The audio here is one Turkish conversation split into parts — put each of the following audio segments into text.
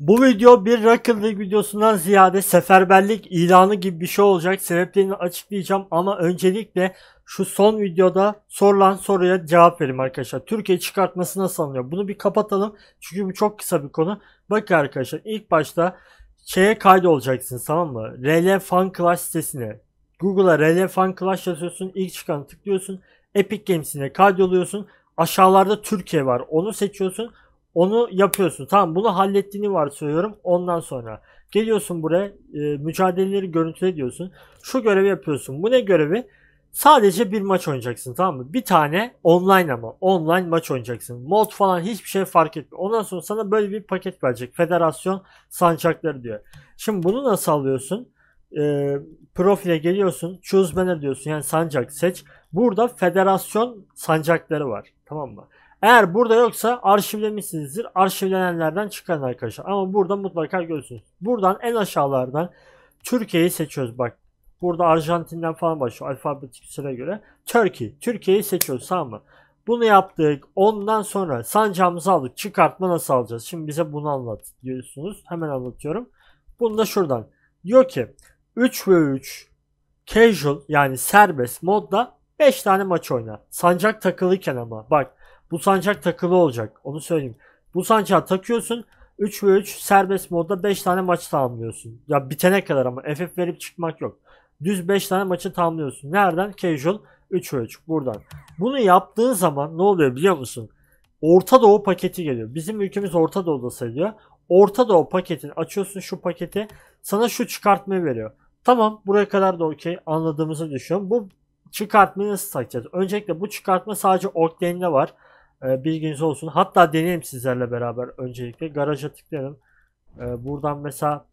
Bu video bir Rocket League videosundan ziyade seferberlik ilanı gibi bir şey olacak. Sebeplerini açıklayacağım ama öncelikle şu son videoda sorulan soruya cevap vereyim arkadaşlar. Türkiye çıkartması nasıl alınıyor? Bunu bir kapatalım çünkü bu çok kısa bir konu. Bakın arkadaşlar ilk başta şeye kaydolacaksınız tamam mı? RL Fan Clash sitesine. Google'a RL Fan Clash yazıyorsun. ilk çıkanı tıklıyorsun. Epic Games'ine kaydoluyorsun. Aşağılarda Türkiye var. Onu seçiyorsun. Onu yapıyorsun. Tamam bunu hallettiğini varsayıyorum. Ondan sonra geliyorsun buraya e, mücadeleleri görüntüle diyorsun. Şu görevi yapıyorsun. Bu ne görevi? Sadece bir maç oynayacaksın tamam mı? Bir tane online ama online maç oynayacaksın. Mod falan hiçbir şey fark etmiyor. Ondan sonra sana böyle bir paket verecek. Federasyon sancakları diyor. Şimdi bunu nasıl alıyorsun? E, profile geliyorsun. Choose banner diyorsun. Yani sancak seç. Burada federasyon sancakları var. Tamam mı? Eğer burada yoksa arşivlemişsinizdir. Arşivlenenlerden çıkan arkadaşlar. Ama burada mutlaka görürsünüz. Buradan en aşağılardan Türkiye'yi seçiyoruz bak. Burada Arjantin'den falan başlıyor alfabetik sıra göre. Türkiye. Türkiye'yi seçiyoruz tamam mı? Bunu yaptık. Ondan sonra sancağımızı aldık. Çıkartma nasıl alacağız? Şimdi bize bunu anlat diyorsunuz. Hemen anlatıyorum. Bunu da şuradan. Diyor ki 3 ve 3 casual yani serbest modda 5 tane maç oyna. Sancak takılıyken ama bak bu sancak takılı olacak. Onu söyleyeyim. Bu sancağı takıyorsun. 3 ve 3 serbest modda 5 tane maç tamamlıyorsun. Ya bitene kadar ama FF verip çıkmak yok. Düz 5 tane maçı tamamlıyorsun. Nereden? Casual 3 ve 3 buradan. Bunu yaptığın zaman ne oluyor biliyor musun? Orta Doğu paketi geliyor. Bizim ülkemiz Orta Doğu'da sayılıyor. Orta Doğu paketini açıyorsun şu paketi sana şu çıkartmayı veriyor. Tamam buraya kadar da okey anladığımızı düşünüyorum. Bu çıkartmayı nasıl satacağız? Öncelikle bu çıkartma sadece Octane'de var. Ee, bilginiz olsun. Hatta deneyeyim sizlerle beraber öncelikle. Garaja tıklayalım. Ee, buradan mesela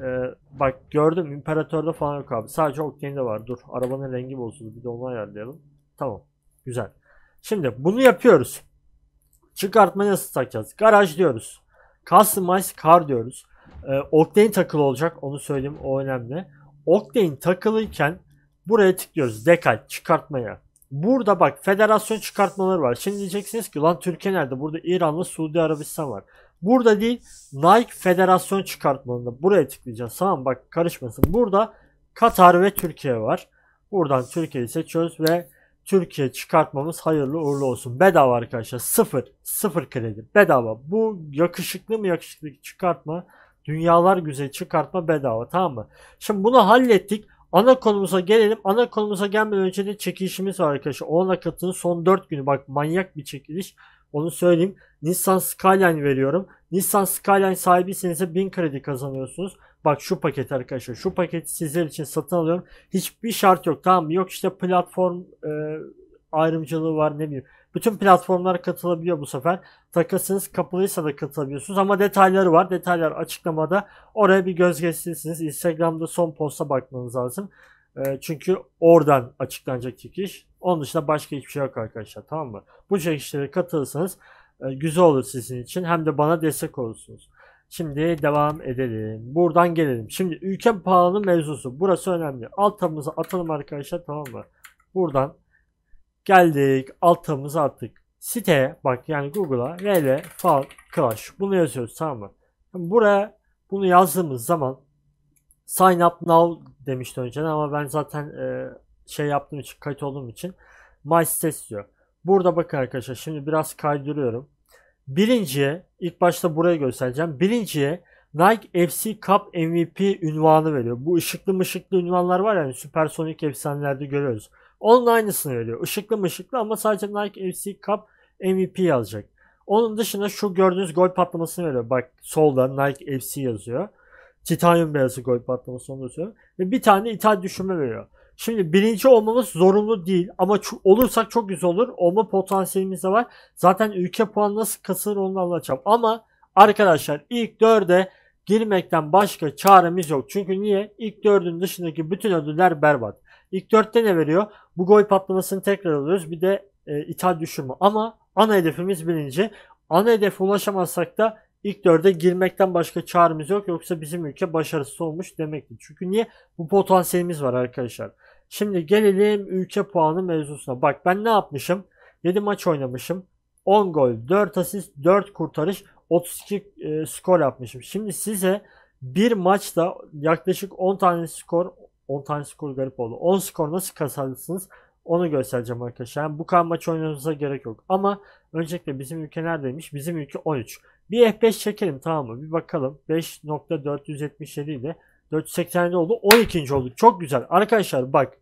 e, bak gördüm İmparator'da falan yok abi. Sadece Octane'de var. Dur arabanın rengi bozuldu. Bir de onu ayarlayalım. Tamam. Güzel. Şimdi bunu yapıyoruz. Çıkartmayı nasıl takacağız? Garaj diyoruz. Customize car diyoruz. E, ee, Octane takılı olacak. Onu söyleyeyim. O önemli. Octane takılıyken buraya tıklıyoruz. Dekal çıkartmaya. Burada bak federasyon çıkartmaları var. Şimdi diyeceksiniz ki lan Türkiye nerede? Burada İran ve Suudi Arabistan var. Burada değil Nike federasyon çıkartmalarında buraya tıklayacağız. Tamam bak karışmasın. Burada Katar ve Türkiye var. Buradan Türkiye'yi seçiyoruz ve Türkiye çıkartmamız hayırlı uğurlu olsun. Bedava arkadaşlar. Sıfır. Sıfır kredi. Bedava. Bu yakışıklı mı yakışıklı çıkartma. Dünyalar güzel çıkartma bedava. Tamam mı? Şimdi bunu hallettik. Ana konumuza gelelim. Ana konumuza gelmeden önce de çekilişimiz var arkadaşlar. 10 nakatın son 4 günü. Bak manyak bir çekiliş. Onu söyleyeyim. Nissan Skyline veriyorum. Nissan Skyline sahibiyseniz 1000 kredi kazanıyorsunuz. Bak şu paket arkadaşlar. Şu paketi sizler için satın alıyorum. Hiçbir şart yok. Tamam mı? Yok işte platform e, ayrımcılığı var ne bileyim. Bütün platformlara katılabiliyor bu sefer. Takasınız kapalıysa da katılabiliyorsunuz ama detayları var. Detaylar açıklamada. Oraya bir göz geçirirsiniz. Instagram'da son posta bakmanız lazım. Ee, çünkü oradan açıklanacak çekiş. Onun dışında başka hiçbir şey yok arkadaşlar tamam mı? Bu çekişlere şey katılırsanız e, güzel olur sizin için. Hem de bana destek olursunuz. Şimdi devam edelim. Buradan gelelim. Şimdi ülke puanı mevzusu. Burası önemli. Alt tabımıza atalım arkadaşlar tamam mı? Buradan Geldik altımız artık site bak yani Google'a rl fal clash bunu yazıyoruz tamam mı? Şimdi buraya bunu yazdığımız zaman sign up now demişti önce ama ben zaten e, şey yaptığım için kayıt olduğum için my site diyor. Burada bakın arkadaşlar şimdi biraz kaydırıyorum. Birinciye ilk başta buraya göstereceğim. Birinciye Nike FC Cup MVP ünvanı veriyor. Bu ışıklı mışıklı ünvanlar var yani süpersonik efsanelerde görüyoruz. Onun aynısını veriyor. Işıklı mışıklı ama sadece Nike FC Cup MVP yazacak. Onun dışında şu gördüğünüz gol patlamasını veriyor. Bak solda Nike FC yazıyor. Titanium beyazı gol patlaması onu yazıyor. Ve bir tane ithal düşürme veriyor. Şimdi birinci olmamız zorunlu değil ama ç- olursak çok güzel olur. Olma potansiyelimiz de var. Zaten ülke puanı nasıl kasılır onu anlatacağım. Ama arkadaşlar ilk dörde girmekten başka çaremiz yok. Çünkü niye? İlk dördün dışındaki bütün ödüller berbat. İlk dörtte ne veriyor? Bu gol patlamasını tekrar alıyoruz. Bir de e, ithal düşürme. Ama ana hedefimiz birinci. Ana hedef ulaşamazsak da ilk dörde girmekten başka çaremiz yok. Yoksa bizim ülke başarısız olmuş demektir. Çünkü niye? Bu potansiyelimiz var arkadaşlar. Şimdi gelelim ülke puanı mevzusuna. Bak ben ne yapmışım? 7 maç oynamışım. 10 gol, 4 asist, 4 kurtarış, 32 e, skor yapmışım. Şimdi size bir maçta yaklaşık 10 tane skor, 10 tane skor garip oldu. 10 skor nasıl kasarsınız onu göstereceğim arkadaşlar. Yani bu kadar maç oynamanıza gerek yok. Ama öncelikle bizim ülke neredeymiş? Bizim ülke 13. Bir F5 çekelim tamam mı? Bir bakalım. 5.477 ile 487 oldu. 12. olduk. Çok güzel. Arkadaşlar bak.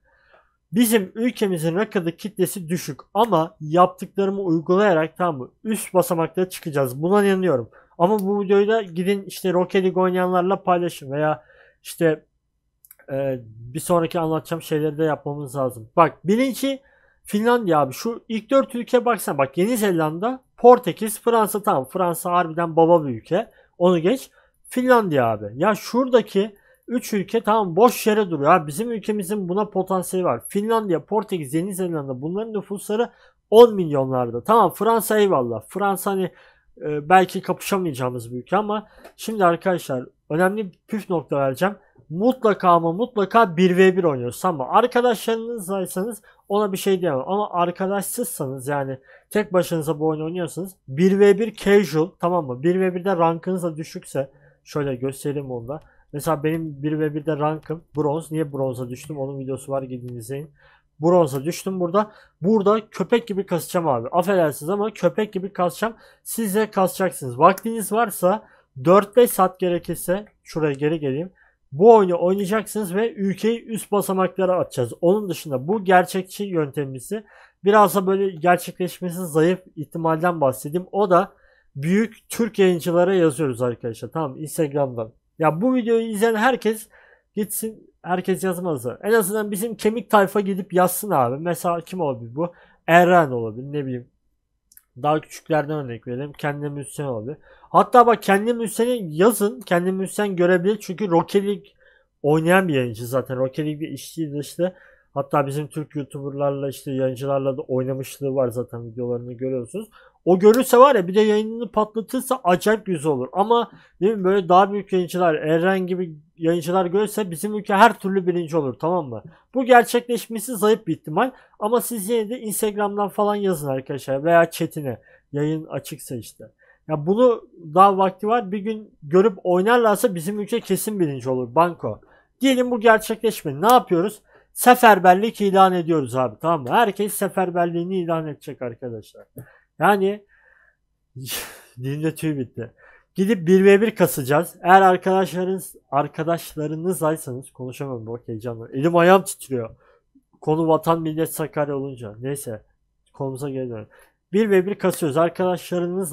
Bizim ülkemizin rakıda kitlesi düşük ama yaptıklarımı uygulayarak tam mı üst basamaklara çıkacağız. Buna inanıyorum. Ama bu videoyu da gidin işte Rocket League oynayanlarla paylaşın veya işte e, bir sonraki anlatacağım şeyleri de yapmamız lazım. Bak birinci Finlandiya abi şu ilk dört ülke baksana bak Yeni Zelanda, Portekiz, Fransa tamam Fransa harbiden baba bir ülke. Onu geç. Finlandiya abi. Ya şuradaki 3 ülke tamam boş yere duruyor. Abi bizim ülkemizin buna potansiyeli var. Finlandiya, Portekiz, Yeni Zelanda bunların nüfusları 10 milyonlarda. Tamam Fransa eyvallah. Fransa hani e, belki kapışamayacağımız bir ülke ama şimdi arkadaşlar önemli bir püf nokta vereceğim mutlaka ama mutlaka 1v1 oynuyoruz. Ama Arkadaşlarınızdaysanız ona bir şey diyemem. Ama arkadaşsızsanız yani tek başınıza bu oyunu oynuyorsanız 1v1 casual tamam mı? 1v1'de rankınız da düşükse şöyle göstereyim onu da. Mesela benim 1v1'de rankım bronz. Niye bronza düştüm? Onun videosu var gidin izleyin. Bronza düştüm burada. Burada köpek gibi kasacağım abi. Affedersiniz ama köpek gibi kasacağım. Siz de kasacaksınız. Vaktiniz varsa 4-5 saat gerekirse şuraya geri geleyim. Bu oyunu oynayacaksınız ve ülkeyi üst basamaklara atacağız. Onun dışında bu gerçekçi yöntemimizi biraz da böyle gerçekleşmesi zayıf ihtimalden bahsedeyim. O da büyük Türk yayıncılara yazıyoruz arkadaşlar. Tamam Instagram'dan. Ya bu videoyu izleyen herkes gitsin herkes yazmazsa. En azından bizim kemik tayfa gidip yazsın abi. Mesela kim olabilir bu? Eren olabilir ne bileyim. Daha küçüklerden örnek verelim. Kendi müzisyen olabilir. Hatta bak kendi müzisyeni yazın. Kendi müzisyen görebilir. Çünkü Rocket League oynayan bir yayıncı zaten. Rocket League'de işçi dışlı. Hatta bizim Türk YouTuber'larla işte yayıncılarla da oynamışlığı var zaten videolarını görüyorsunuz. O görürse var ya bir de yayınını patlatırsa acayip yüz olur. Ama değil mi böyle daha büyük yayıncılar Eren gibi yayıncılar görse bizim ülke her türlü birinci olur tamam mı? Bu gerçekleşmesi zayıf bir ihtimal. Ama siz yine de Instagram'dan falan yazın arkadaşlar veya chatine yayın açıksa işte. Ya bunu daha vakti var bir gün görüp oynarlarsa bizim ülke kesin birinci olur banko. Diyelim bu gerçekleşmedi ne yapıyoruz? seferberlik ilan ediyoruz abi tamam mı? Herkes seferberliğini ilan edecek arkadaşlar. Yani dilimde tüy bitti. Gidip bir ve bir kasacağız. Eğer arkadaşlarınız arkadaşlarınız aysanız konuşamam bu heyecanla. Elim ayağım titriyor. Konu vatan millet Sakarya olunca. Neyse konumuza geri dönelim. Bir ve bir kasıyoruz.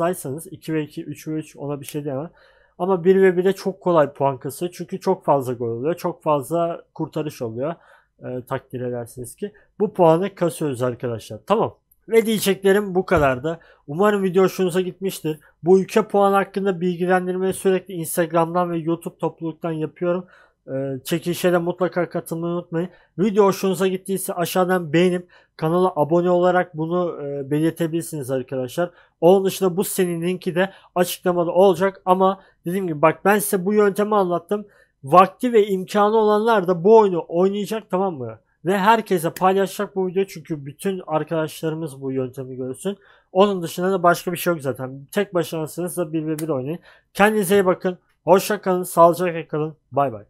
aysanız 2 ve 2, 3 ve 3 ona bir şey demem. Ama 1 ve 1'e çok kolay puan kasıyor. Çünkü çok fazla gol oluyor. Çok fazla kurtarış oluyor e, takdir edersiniz ki bu puanı kasıyoruz arkadaşlar. Tamam. Ve diyeceklerim bu kadar da. Umarım video hoşunuza gitmiştir. Bu ülke puan hakkında bilgilendirmeyi sürekli Instagram'dan ve YouTube topluluktan yapıyorum. Ee, çekilişe de mutlaka katılmayı unutmayın. Video hoşunuza gittiyse aşağıdan beğenip kanala abone olarak bunu e, belirtebilirsiniz arkadaşlar. Onun dışında bu senin linki de açıklamada olacak ama dediğim gibi bak ben size bu yöntemi anlattım vakti ve imkanı olanlar da bu oyunu oynayacak tamam mı? Ve herkese paylaşacak bu video çünkü bütün arkadaşlarımız bu yöntemi görsün. Onun dışında da başka bir şey yok zaten. Tek başınasınız da bir ve bir oynayın. Kendinize iyi bakın. Hoşça kalın. Sağlıcakla kalın. Bay bay.